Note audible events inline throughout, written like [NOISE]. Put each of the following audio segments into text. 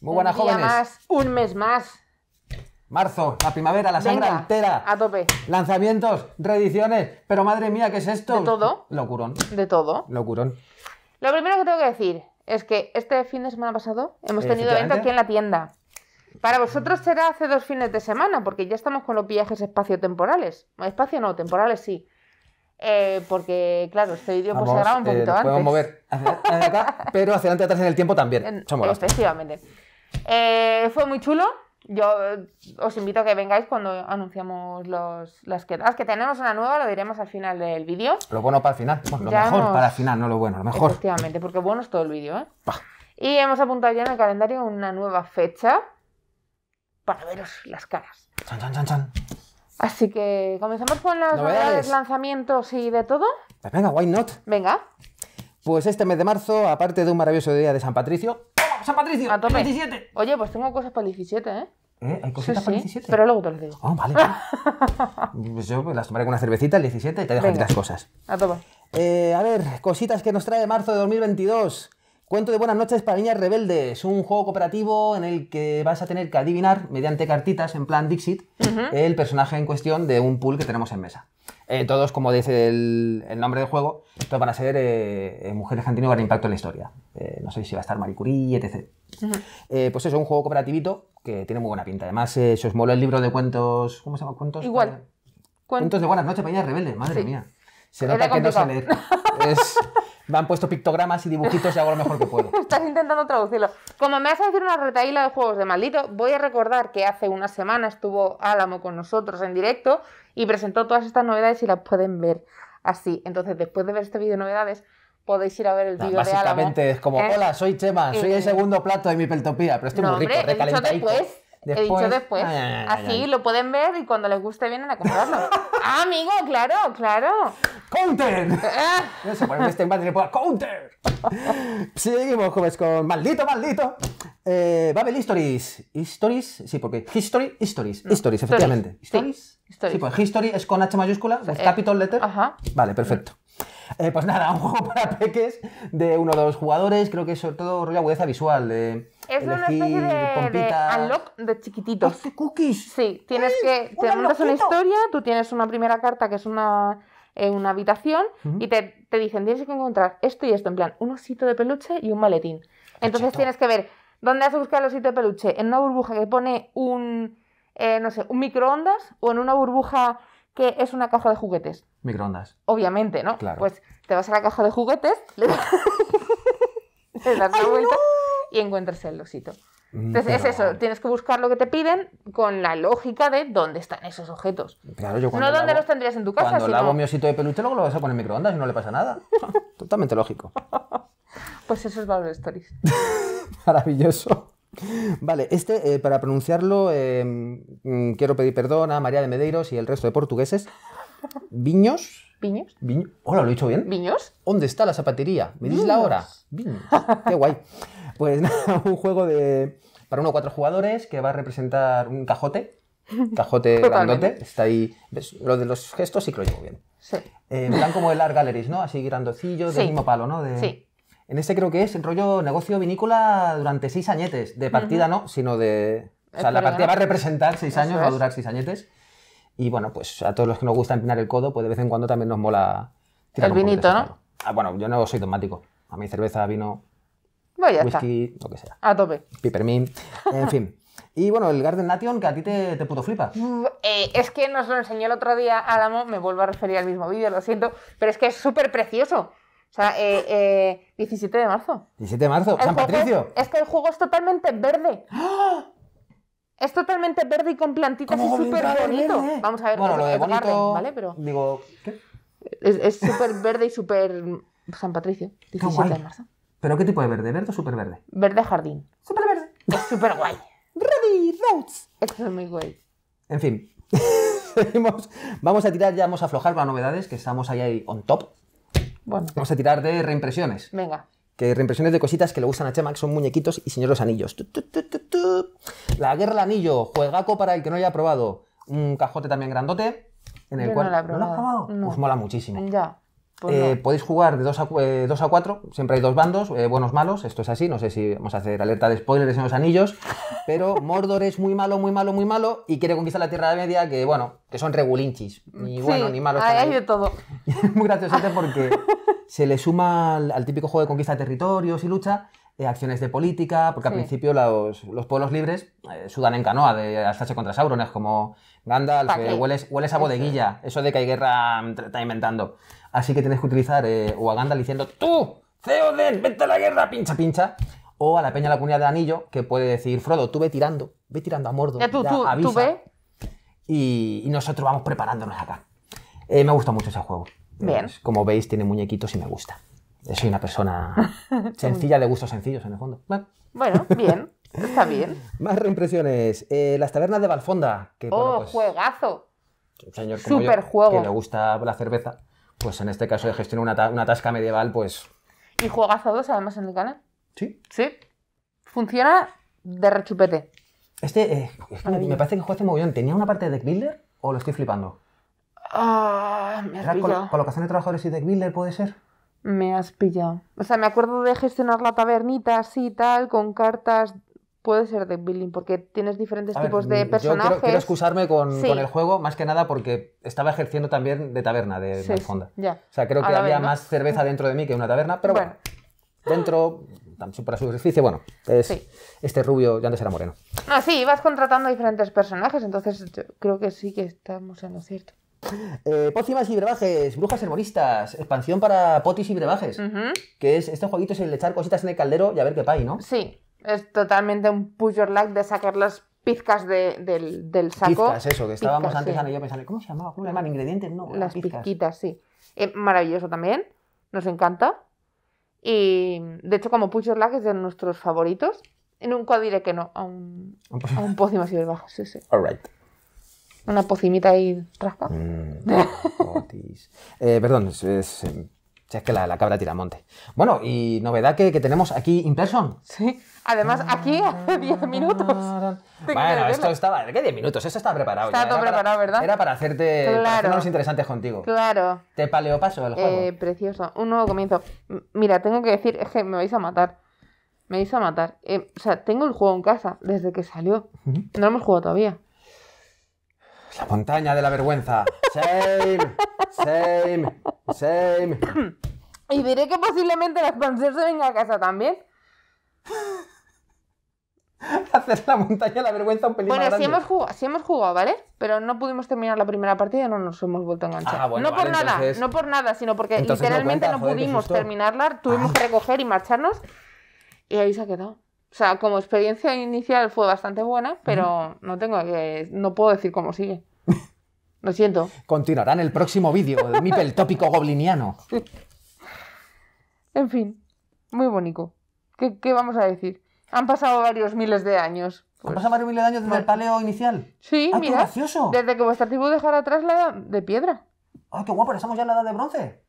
Muy buenas, jóvenes. un mes más. Marzo, la primavera, la sangre entera. A tope. Lanzamientos, reediciones. Pero madre mía, ¿qué es esto? De todo. Locurón. De todo. Locurón. Lo primero que tengo que decir es que este fin de semana pasado hemos tenido evento aquí en la tienda. Para vosotros será hace dos fines de semana, porque ya estamos con los viajes espacio-temporales. Espacio no, temporales sí. Eh, porque, claro, este vídeo pues, se graba un eh, poquito eh, antes. Podemos mover hacia, hacia acá, [LAUGHS] pero hacia adelante atrás en el tiempo también. Efectivamente. Eh, fue muy chulo. Yo os invito a que vengáis cuando anunciamos los, las quedas Que tenemos una nueva, lo diremos al final del vídeo. Lo bueno para el final. lo mejor para el final, no lo bueno, lo mejor. Efectivamente, porque bueno es todo el vídeo. ¿eh? Y hemos apuntado ya en el calendario una nueva fecha para veros las caras. Chan, chan, chan, chan. Así que comenzamos con las novedades. lanzamientos y de todo. Pues venga, why not? Venga. Pues este mes de marzo, aparte de un maravilloso día de San Patricio. ¡Oh, ¡San Patricio! A tope. 17. Oye, pues tengo cosas para el 17, ¿eh? ¿Eh? ¿Hay cositas para el 17? Pero luego te lo digo. Oh, vale. [LAUGHS] pues yo las tomaré con una cervecita el 17 y te dejo aquí las cosas. A tope. Eh, a ver, cositas que nos trae marzo de 2022. Cuento de buenas noches para niñas rebeldes, un juego cooperativo en el que vas a tener que adivinar mediante cartitas en plan Dixit el personaje en cuestión de un pool que tenemos en mesa. Eh, todos, como dice el, nombre del juego, todos van a ser eh, eh, mujeres que han tenido gran impacto en la historia. no sé si va a estar Marie Curie, etc. pues eso, un juego cooperativito que tiene muy buena pinta. Además, si os mola el libro de cuentos... ¿Cómo se llama? ¿Cuentos? Igual. Cuentos de buenas noches para niñas rebeldes, madre mía. Se nota que no se lee. [LAUGHS] me han puesto pictogramas y dibujitos y hago lo mejor que puedo. [LAUGHS] Estás intentando traducirlo. Como me a decir una retaíla de juegos de maldito, voy a recordar que hace una semana estuvo Álamo con nosotros en directo y presentó todas estas novedades y las pueden ver así. Entonces, después de ver este vídeo de novedades, podéis ir a ver el vídeo de Álamo. Básicamente es como, eh, hola, soy Chema, soy el eh, segundo plato de mi peltopía, pero estoy muy rico, hombre, recalentadito. He dicho después. Ah, Así lo pueden ver y cuando les guste vienen a comprarlo. [LAUGHS] ah, amigo, claro, claro. ¡Counter! Eso, ah. que este ¡Counter! Seguimos con Maldito, Maldito. Eh, Babel Histories. Histories, sí, porque History, Histories. Mm. efectivamente. Stories. Sí, pues History es con H mayúscula, es capital letter. Ajá. Vale, perfecto. Eh, pues nada, [LAUGHS] un juego para peques de uno de los jugadores, creo que sobre todo rollo agudeza visual. De es una especie de, unlock de chiquititos. cookies! Sí, tienes que. Te montas una historia, tú tienes una primera carta que es una eh, una habitación y te, dicen tienes que encontrar esto y esto, en plan, un osito de peluche y un maletín. Entonces tienes que ver dónde has buscar el osito de peluche, en una burbuja que pone un, eh, no sé, un microondas o en una burbuja que es una caja de juguetes. Microondas. Obviamente, ¿no? Claro. Pues te vas a la caja de juguetes, le, das [LAUGHS] la vuelta y encuentras el osito. Mm, Entonces es eso, tienes que buscar lo que te piden con la lógica de dónde están esos objetos. Claro, yo no dónde los tendrías en tu casa. Cuando lavo mi osito de peluche, luego lo vas a poner en microondas y no le pasa nada. [LAUGHS] Totalmente lógico. pues eso es Valor Stories. [LAUGHS] Maravilloso. Vale, este, eh, para pronunciarlo, em, mm, quiero pedir perdón a María de Medeiros y el resto de portugueses. Viños. Viños. Hola, lo he dicho bien. Viños. ¿Dónde está la zapatería? ¿Me dices la hora? Viños. Qué guay. Pues [LAUGHS] nada, un juego de para uno o cuatro jugadores que va a representar un cajote. Cajote [LAUGHS] grandote. Está ahí. Lo de los gestos sí que lo llevo bien. Sí. Eh, como el Art Gallery, ¿no? Así grandocillo, del mismo palo, ¿no? Sí. En este creo que es el rollo negocio vinícola durante seis añetes. De partida no, sino de. O sea, la partida va a representar seis años, va a durar seis añetes. Y bueno, pues a todos los que nos gusta empinar el codo, pues de vez en cuando también nos mola tirar El vinito, ¿no? Ah, bueno, yo no soy tomático, A mí cerveza, vino, pues whisky, lo que sea. A tope. pipermin en fin. Y bueno, el Garden Nation, que a ti te, te puto flipa. Mm, eh, es que nos lo enseñó el otro día Álamo, me vuelvo a referir al mismo vídeo, lo siento, pero es que es súper precioso. O sea, eh, 17 eh, de marzo. 17 de marzo, San Patricio. Es, que el juego es totalmente verde. ¡Ah! Es totalmente verde y con plantitas y súper bonito. Vamos a ver, lo de ¿vale? Pero digo, Es súper verde y súper San Patricio, 17 de marzo. ¿Pero qué tipo de verde? ¿Verde o súper verde? Verde jardín. Súper verde. Es súper guay. Ready, roads. Esto es muy guay. En fin. [LAUGHS] Vamos a tirar, ya vamos a aflojar para novedades, que estamos ahí on top. Vamos a tirar de reimpresiones. Venga. Que reimpresiones de cositas que le gustan a Chema, que son muñequitos y señores anillos. la guerra del anillo, juegaco para el que no haya probado. Un cajote también grandote. En el cual. No, lo has probado? Pues mola muchísimo. Ya. Pues eh, podéis jugar de 2 a, eh, a 4, siempre hay dos bandos, eh, buenos, malos, esto es así, no sé si vamos a hacer alerta de spoilers en los anillos, pero [LAUGHS] Mordor es muy malo, muy malo, muy malo y quiere conquistar la Tierra de Media que, bueno, que son regulinchis, ni bueno ni malo Hay, de todo. [LAUGHS] muy gracioso porque [LAUGHS] se le suma al, típico juego de conquista de territorios y lucha eh, acciones de política, porque al principio los, pueblos libres sudan en canoa de alzarse contra Sauron, es como Gandalf, hueles, hueles a bodeguilla, eso de que hay guerra mm, está inventando. Así que tienes que utilizar eh, o a Gandalf diciendo ¡Tú! de ¡Vete a la guerra! ¡Pincha, pincha! O a la peña de la comunidad de Anillo, que puede decir, Frodo, tú ve tirando, ve tirando a mordo! ya, tú, tú, Y, nosotros vamos preparándonos acá. Eh, me gusta mucho ese juego. Bien. como veis, tiene muñequitos y me gusta. Soy una persona [LAUGHS] sencilla, de gustos sencillos, en el fondo. Bueno, bien. Está bien. [LAUGHS] Más reimpresiones. Eh, las tabernas de Valfonda. Que, oh, pues, juegazo. señor Super juego. que le gusta la cerveza pues en este caso de gestionar una, una tasca medieval, pues... ¿Y juegas a dos además en el canal? Sí. Sí. Funciona de rechupete. Este, eh, me parece que jugaste mogollón. ¿Tenía una parte de deck o lo estoy flipando? Ah, me has colocación de trabajadores y deck puede ser? Me has pillado. O sea, me acuerdo de gestionar la tabernita así y tal, con cartas puede ser de building porque tienes diferentes tipos de personajes. Yo quiero, quiero excusarme con, el juego más que nada porque estaba ejerciendo también de taberna de sí, Fonda. o sea, creo que había más cerveza dentro de mí que una taberna, pero bueno, dentro para su superficie, bueno, es este rubio ya antes era moreno. Ah, sí, vas contratando diferentes personajes, entonces creo que sí que estamos en lo cierto. Eh, y brebajes, brujas herboristas, expansión para potis y brebajes. Que es este jueguito es el echar cositas en el caldero y a ver qué pay, ¿no? Sí. Es totalmente un push your luck de sacar las pizcas de, del, del, saco. Pizcas, eso, que estábamos antes Ana y yo pensando, ¿cómo se llamaba? ¿Cómo le llaman? ¿Ingredientes? No, las pizcas. pizquitas, sí. Eh, maravilloso también, nos encanta. Y de hecho, como push your luck es de nuestros favoritos. nunca diré que no a un, a un así de bajo, sí, sí. All Una pocimita ahí raspa. Mm. [LAUGHS] Oh, eh, perdón, es, em, si es que la, la cabra tira monte. Bueno, y novedad que, que tenemos aquí in Sí. Además, aquí hace 10 minutos. Bueno, esto estaba. ¿Qué 10 minutos? Esto estaba preparado. Estaba todo preparado, ¿verdad? Era para hacerte claro. interesantes contigo. Claro. Te paleo paso el eh, juego. Eh, precioso. Un nuevo comienzo. Mira, tengo que decir, es que me vais a matar. Me vais a matar. Eh, o sea, tengo el juego en casa desde que salió. No lo hemos jugado todavía. La montaña de la vergüenza. ¡Same! ¡Same! [LAUGHS] [COUGHS] y diré que posiblemente la expansión se venga a casa también. [LAUGHS] Hacer la montaña la vergüenza un pelín bueno, Sí hemos, jugado, ¿vale? Pero no pudimos terminar la primera partida y no nos hemos vuelto a enganchar. Ah, no por nada, no por nada, sino porque literalmente no, pudimos terminarla, tuvimos ah. que recoger y marcharnos y ahí se ha quedado. O sea, como experiencia inicial fue bastante buena, pero no tengo que no puedo decir cómo sigue. Lo siento. Continuará en el próximo vídeo, De Mipel tópico gobliniano. En fin, muy bonito. ¿Qué, ¿Qué, vamos a decir? Han pasado varios miles de años. ¿Han pasado varios miles de años desde el pues, paleo inicial? Sí, ah, mira. Qué gracioso! Desde que vuestra tribu dejara atrás la edad de piedra. ¡Ah, qué guapo! Estamos ya en la edad de bronce.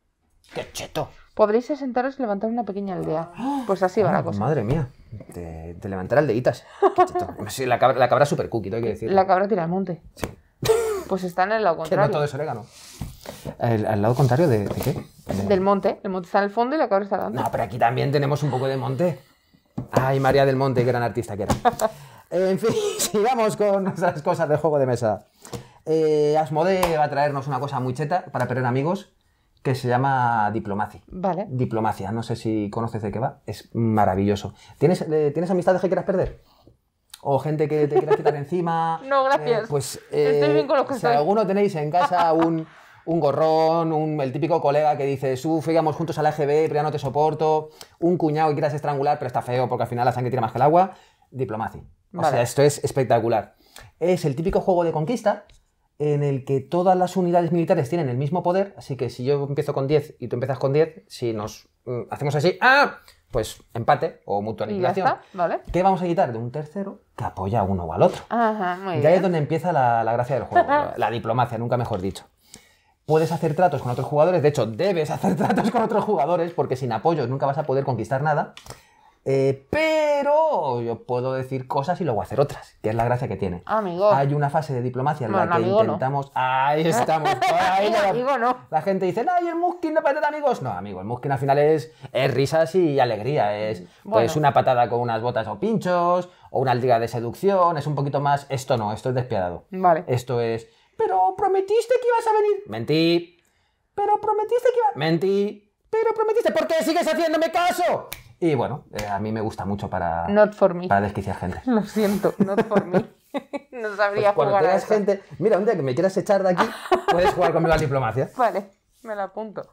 ¡Qué cheto! Podréis asentaros y levantar una pequeña aldea. [GASPS] Ah, pues así va la cosa. Madre mía. Te, levantar aldeitas. Qué cheto. [LAUGHS] la cabra, la cabra super cookie, tengo que decir. La cabra tira al monte. Sí. Pues está en el lado contrario. no todo es orégano. ¿Al lado contrario de, qué? Del monte. El monte está en el fondo y la cabra está lado. No, pero aquí también tenemos un poco de monte. Ay, María del Monte, gran artista que era. [LAUGHS] en fin, [LAUGHS] sigamos con nuestras cosas de juego de mesa. Eh, Asmode va a traernos una cosa muy cheta para perder amigos que se llama Diplomacia. Vale. Diplomacia, no sé si conoces de qué va, es maravilloso. ¿Tienes, eh, ¿tienes amistades que quieras perder? o gente que te quiera quitar encima. [LAUGHS] No, gracias. Eh, pues eh, si alguno tenéis en casa un, un gorrón, un, el típico colega que dice, uff, íbamos juntos al la pero ya no te soporto, un cuñado que quieras estrangular, pero está feo porque al final la sangre tira más que el agua, diplomacia. O sea, esto es espectacular. Es el típico juego de conquista en el que todas las unidades militares tienen el mismo poder, así que si yo empiezo con 10 y tú empiezas con 10, si nos mm, hacemos así, ¡ah! pues empate o mutua aniquilación. ¿Qué vamos a quitar? De un tercero que apoya a uno o al otro. y ahí es donde empieza la, gracia del juego, la, [LAUGHS] la diplomacia, nunca mejor dicho. Puedes hacer tratos con otros jugadores, de hecho, debes [LAUGHS] hacer tratos con otros jugadores porque sin apoyo nunca vas a poder conquistar nada. Eh, pero yo puedo decir cosas y luego hacer otras, que es la gracia que tiene. Amigo. Hay una fase de diplomacia en la que intentamos. Ahí estamos. [LAUGHS] Ahí la... gente dice, ¡ay, el Muskin de patata, amigos! No, amigo, el Muskin al final es, risas y alegría. Es mm, pues, una patada con unas botas o pinchos, o una liga de seducción. Es un poquito más. Esto no, esto es despiadado. Vale. Esto es. Pero prometiste que ibas a venir. Mentí. Pero prometiste que ibas. Mentí. Pero prometiste. ¿Por qué sigues haciéndome caso? Y bueno, eh, a mí me gusta mucho para, para desquiciar gente. [LAUGHS] Lo siento, not for me. [LAUGHS] no pues sabría pues cuando jugar. Tengas gente, mira, un día que me quieras echar de aquí, [LAUGHS] puedes jugar conmigo a diplomacia. Vale, me la apunto.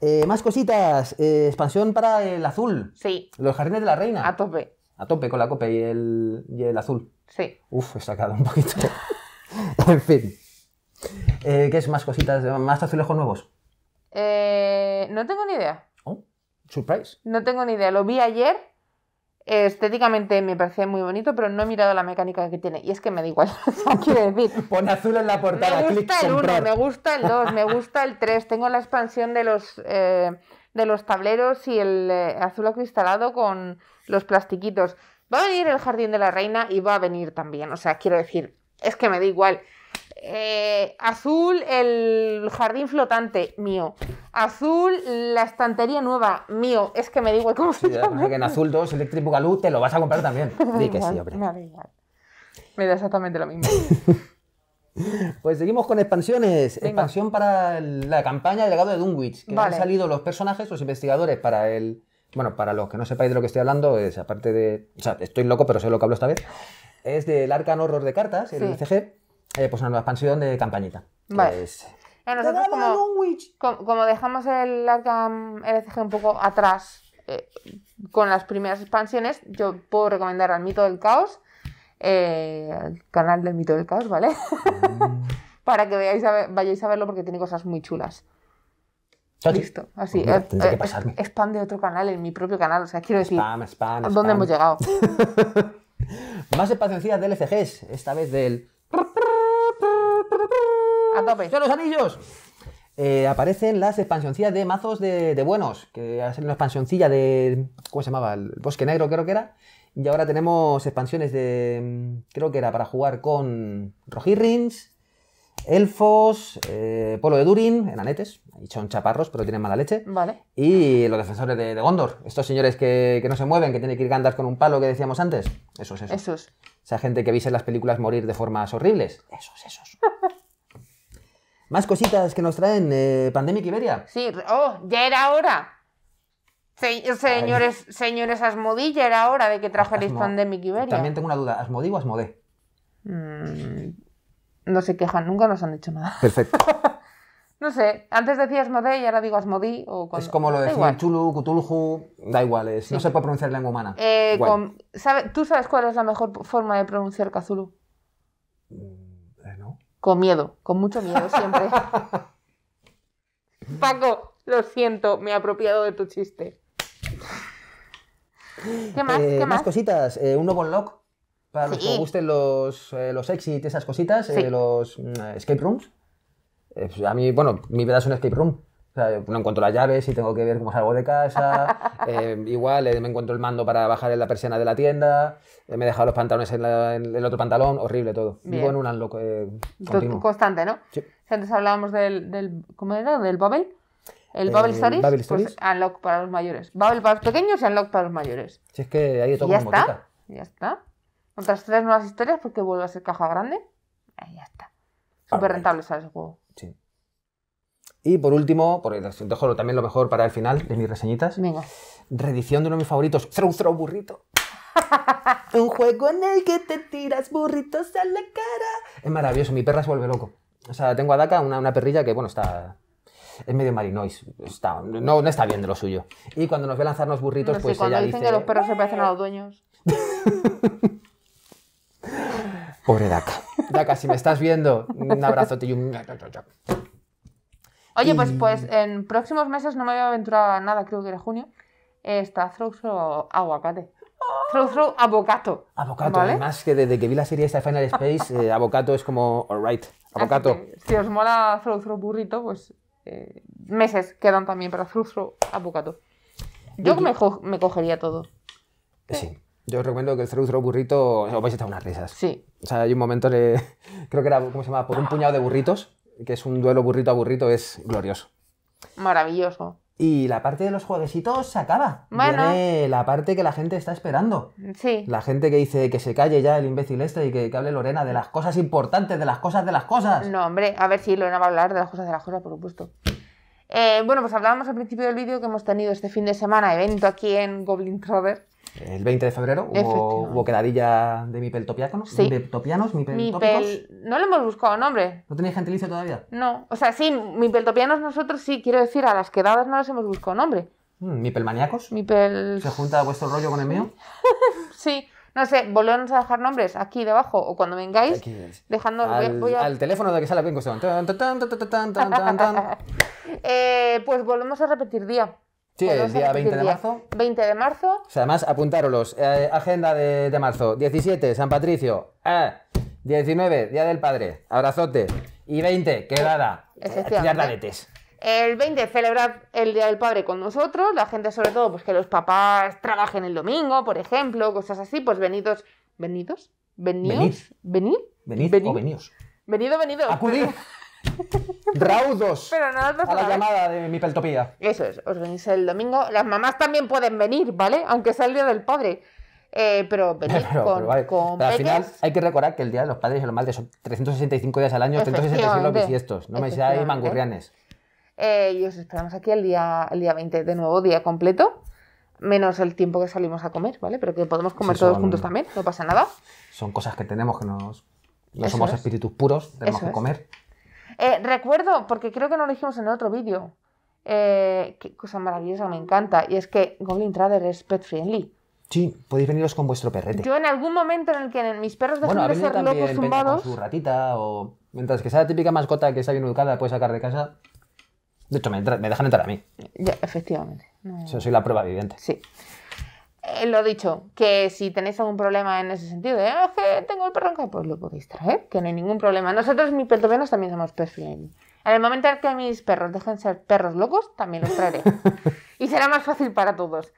Eh, más cositas. Eh, expansión para el azul. Sí. Los jardines de la reina. A tope. A tope con la copa y el, azul. Sí. Uf, he sacado un poquito. en fin. ¿Qué es más cositas? ¿Más azulejos nuevos? no tengo ni idea. ¿Surprise? No tengo ni idea. Lo vi ayer. Estéticamente me parece muy bonito, pero no he mirado la mecánica que tiene. Y es que me da igual. [LAUGHS] Quiero decir. Pon azul en la portada. Me gusta el 1, me gusta el 2, me gusta el 3. Tengo la expansión de los, eh, de los tableros y el eh, azul acristalado con los plastiquitos. Va a venir el jardín de la reina y va a venir también. O sea, quiero decir, es que me da igual. Eh, azul, el jardín flotante, mío. Azul, la estantería nueva, mío. Es que me digo, ¿cómo se llama? que en azul 2, Electric Boogaloo, te lo vas a comprar también. [LAUGHS] Me da exactamente lo mismo. [LAUGHS] Pues seguimos con expansiones. Expansión para la campaña del legado de Dunwich, que han salido los personajes, los investigadores para el... Bueno, para los que no sepáis de lo que estoy hablando, es aparte de... O sea, estoy loco, pero sé lo que hablo esta vez. Es del Arcan Horror de cartas, el ICG eh, pues una nueva expansión de campañita. Vale. nosotros como, dejamos el LCG un poco atrás eh, con las primeras expansiones, yo puedo recomendar al Mito del Caos, eh, Al canal del Mito del Caos, ¿vale? Mm. [LAUGHS] Para que veáis vayáis a verlo porque tiene cosas muy chulas. Listo, así. Mira, que otro canal, en mi propio canal, o sea, quiero decir. ¿Dónde hemos llegado? [LAUGHS] Más paciencia de LCGs, esta vez del a ¡Son los anillos! Eh, aparecen las expansioncillas de mazos de, buenos, que hacen una expansioncilla de. ¿Cómo se llamaba? El Bosque Negro, creo que era. Y ahora tenemos expansiones de. Mm, creo que era para jugar con Rojirrins, Elfos, eh, Polo de Durin, enanetes. Ahí son chaparros, pero tienen mala leche. Vale. Y los defensores de, Gondor. Estos señores que, no se mueven, que tienen que ir gandas con un palo que decíamos antes. Esos, esos. Esos. Esa gente que veis en las películas morir de formas horribles. Esos, esos. [LAUGHS] Más cositas que nos traen eh, Pandemic Iberia. Sí, oh, ya era hora. señores, señores Asmodí, ya era hora de que trajerais Pandemic Iberia. También tengo una duda, ¿Asmodí o Asmodé? Mm, no se quejan, nunca nos han dicho nada. Perfecto. [LAUGHS] no sé, antes decía Asmodé y ahora digo Asmodí. Es como lo de Chulu, Cthulhu, da igual, es, no se puede pronunciar lengua humana. Eh, ¿Tú sabes cuál es la mejor forma de pronunciar Cthulhu? Mm. Con miedo, con mucho miedo siempre. [LAUGHS] Paco, lo siento, me he apropiado de tu chiste. ¿Qué más? Eh, ¿Qué más? cositas. Eh, uno un nuevo lock para los que gusten los, exits, eh, los exit, esas cositas, los mm, escape rooms. Pues a mí, bueno, mi vida es un escape room no encuentro las llaves y tengo que ver cómo salgo de casa. [LAUGHS] Eh, igual eh, me encuentro el mando para bajar en la persiana de la tienda. Eh, me he dejado los pantalones en, el otro pantalón. Horrible todo. Vivo en un unlock Constante, ¿no? Sí. antes hablábamos del, ¿Cómo era? ¿Del Bubble? ¿El Bubble Stories? Bubble pues unlock para los mayores. Bubble para los pequeños y Unlock para los mayores. es que ahí ya está. Ya está. Otras tres nuevas historias porque vuelve a ser caja grande. Ahí ya está. Súper rentable, ¿sabes? juego. Sí. Y por último, porque dejo también lo mejor para el final de mis reseñitas. Venga. Redición de uno de mis favoritos, Throw Throw Burrito. [LAUGHS] Un juego en el que te tiras burritos a la cara. Es maravilloso, mi perra se vuelve loco. O sea, tengo a Daka, una, perrilla que, bueno, está. Es medio marinois, no, está bien de lo suyo. Y cuando nos ve lanzarnos burritos, no sé, pues cuando dicen que los perros se parecen a los dueños. [LAUGHS] Pobre Daka. Daka, si me estás viendo, un abrazote y un. Oye, pues, pues en próximos meses no me voy a aventurar a nada, creo que era junio. Está Throw Throw Aguacate. Throw Throw Avocato. Avocato, además que desde que vi la serie esta de Final Space, eh, Avocato es como, alright, Avocato. si os mola Throw Throw Burrito, pues eh, meses quedan también para Throw Throw Avocato. Yo me, me cogería todo. Sí. Yo os recomiendo que el throw burrito os vais a echar unas risas. Sí. O sea, hay un momento de. [LAUGHS] Creo que era, ¿cómo se llama? Por un puñado de burritos que es un duelo burrito a burrito, es glorioso. Maravilloso. Y la parte de los jueguecitos se acaba. Bueno. Viene la parte que la gente está esperando. Sí. La gente que dice que se calle ya el imbécil este y que, que, hable Lorena de las cosas importantes, de las cosas de las cosas. No, hombre, a ver si Lorena va a hablar de las cosas de las cosas, por supuesto. Eh, bueno, pues hablábamos al principio del vídeo que hemos tenido este fin de semana evento aquí en Goblin Trover. El 20 de febrero hubo, quedadilla de Mipeltopianos. Sí. Mipel, No le hemos buscado nombre. ¿No tenéis gentilicio todavía? No. O sea, sí, peltopianos nosotros sí, quiero decir, a las quedadas no les hemos buscado nombre. Hmm, Mi Mipel... ¿Se junta vuestro rollo con el mío? [LAUGHS] sí. No sé, volvemos a dejar nombres aquí debajo o cuando vengáis. Dejando al, teléfono de que sale bien [LAUGHS] eh, pues volvemos a repetir día. Sí, el día 20 de marzo. 20 de marzo. O sea, además, apuntaros. Eh, agenda de, marzo. 17, San Patricio. 19, eh, Día del Padre. Abrazote. Y 20, quedada. Yardaletes. El 20 celebrar el Día del Padre con nosotros, la gente sobre todo, pues que los papás trabajen el domingo, por ejemplo, cosas así, pues venidos, venidos, venidos, venid, venid, venid, o venidos. Venido, venido. Acudid. [LAUGHS] Raudos a la ¿eh? llamada de mi peltopía. Eso es, os venís el domingo. Las mamás también pueden venir, ¿vale? Aunque sea el día del padre. Eh, pero [LAUGHS] venid con, con pero al final hay que recordar que el día de los padres y los madres son 365 días al año, 365 bisiestos. No me seáis mangurrianes. Eh, y os esperamos aquí el día, el día 20, de nuevo, día completo, menos el tiempo que salimos a comer, ¿vale? Pero que podemos comer todos juntos también, no pasa nada. Son cosas que tenemos que nos. No somos espíritus puros, tenemos que comer. Eh, recuerdo, porque creo que no lo dijimos en el otro vídeo, eh, qué cosa maravillosa, me encanta, y es que Goblin Trader es pet friendly. Sí, podéis veniros con vuestro perrete. Yo en algún momento en el que mis perros dejan de ser locos su ratita o... Mientras que sea la típica mascota que está bien educada, la puedes sacar de casa, de hecho, me, dejan entrar a mí. Ya, efectivamente. Yo soy la prueba viviente. Sí. Eh, lo dicho, que si tenéis algún problema en ese sentido, de, ah, que tengo el perro en casa", pues lo podéis traer, que no hay ningún problema. Nosotros, mis perros también somos perfiles. En el momento en que mis perros dejen ser perros locos, también los traeré. [LAUGHS] y será más fácil para todos.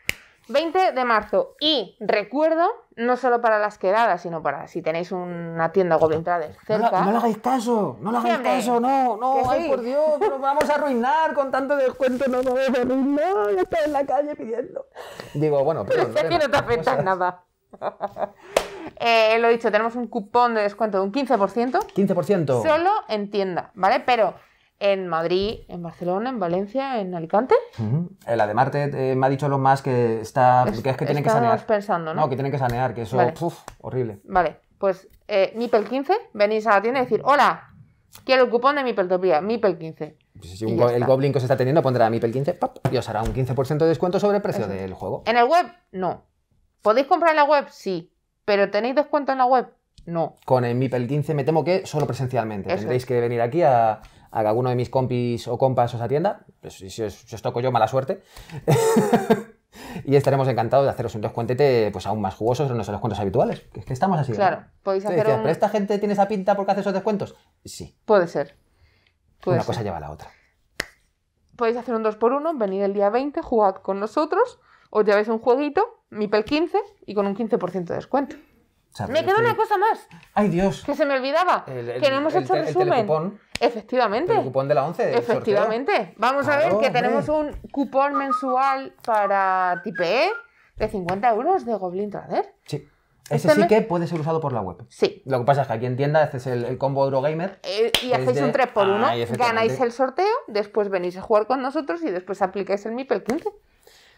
20 de marzo. Y recuerdo, no solo para las quedadas, sino para si tenéis una tienda Goblin Traders cerca. No, no, le hagáis caso, no le hagáis caso, no, no, ay por Dios, nos [LAUGHS] vamos a arruinar con tanto descuento, no nos vamos a arruinar, yo estoy en la calle pidiendo. Digo, bueno, pero. es que no te afecta nada. [LAUGHS] eh, lo dicho, tenemos un cupón de descuento de un 15%. 15%. Solo en tienda, ¿vale? Pero en Madrid, en Barcelona, en Valencia, en Alicante. Eh, la de El eh, me ha dicho lo más que está. que es que tienen que sanear. pensando, ¿no? que tienen que sanear, que eso. horrible. Vale, pues eh, Mipel 15, venís a la tienda y decir: Hola, quiero el cupón de Mipeltopía, Mipel 15. Pues si el Goblin que os está teniendo pondrá Mipel 15 y os hará un 15% de descuento sobre el precio del juego. ¿En el web? No. ¿Podéis comprar en la web? Sí. ¿Pero tenéis descuento en la web? No. Con el Mipel 15 me temo que solo presencialmente. Tendréis que venir aquí a a que alguno de mis compis o compas os atienda. Pues, si, os, toco yo, mala suerte. [LAUGHS] y estaremos encantados de haceros un descuentete pues, aún más jugosos en nuestros descuentos habituales. Que, que estamos así. ¿eh? Claro, podéis hacer ¿Pero esta gente tiene esa pinta porque hace esos descuentos? Sí. Puede ser. Una cosa lleva a la otra. Podéis hacer un 2x1, venid el día 20, jugad con nosotros, os lleváis un jueguito, mi pel 15 y con un 15% de descuento. Me queda una cosa más. ¡Ay, Dios! Que se me olvidaba. que no hemos el, hecho resumen. Efectivamente. El cupón de la 11. Efectivamente. Vamos a ver que tenemos un cupón mensual para Tipe de 50 euros de Goblin Trader. Sí. Este Ese sí que puede ser usado por la web. Sí. Lo que pasa es que aquí en tienda haces el, el combo Eurogamer. Eh, y hacéis un 3x1, ah, ganáis el sorteo, después venís a jugar con nosotros y después aplicáis el MIP 15.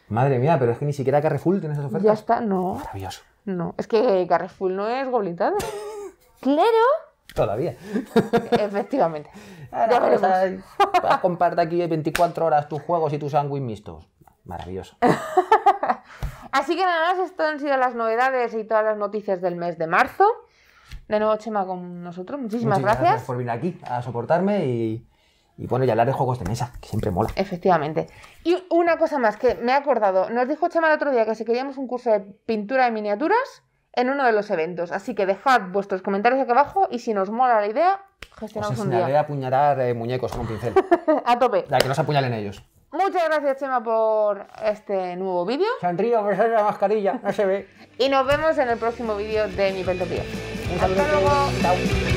Madre mía, pero es que ni siquiera que refulten esas ofertas. Ya está, no. Maravilloso. No, es que Carrefour no es Goblin [LAUGHS] ¡Claro! Todavía. Efectivamente. [LAUGHS] Ahora, ya comparte aquí 24 horas tus juegos y tus sándwiches mixtos. Maravilloso. [LAUGHS] Así que nada más, esto han sido las novedades y todas las noticias del mes de marzo. De nuevo, Chema, con nosotros. Muchísimas, Muchísimas gracias. gracias por venir aquí a soportarme y y bueno, ya hablar de juegos de mesa, que siempre mola. Efectivamente. Y una cosa más que me he acordado. Nos dijo Chema el otro día que si queríamos un curso de pintura de miniaturas en uno de los eventos. Así que dejad vuestros comentarios aquí abajo y si nos mola la idea, gestionamos día una idea de apuñalar eh, muñecos con un pincel. [LAUGHS] a tope. La que nos apuñalen ellos. Muchas gracias, Chema, por este nuevo vídeo. Sonrío, me sale la mascarilla, no se ve. [LAUGHS] y nos vemos en el próximo vídeo de mi pentopía, Hasta luego. Chao.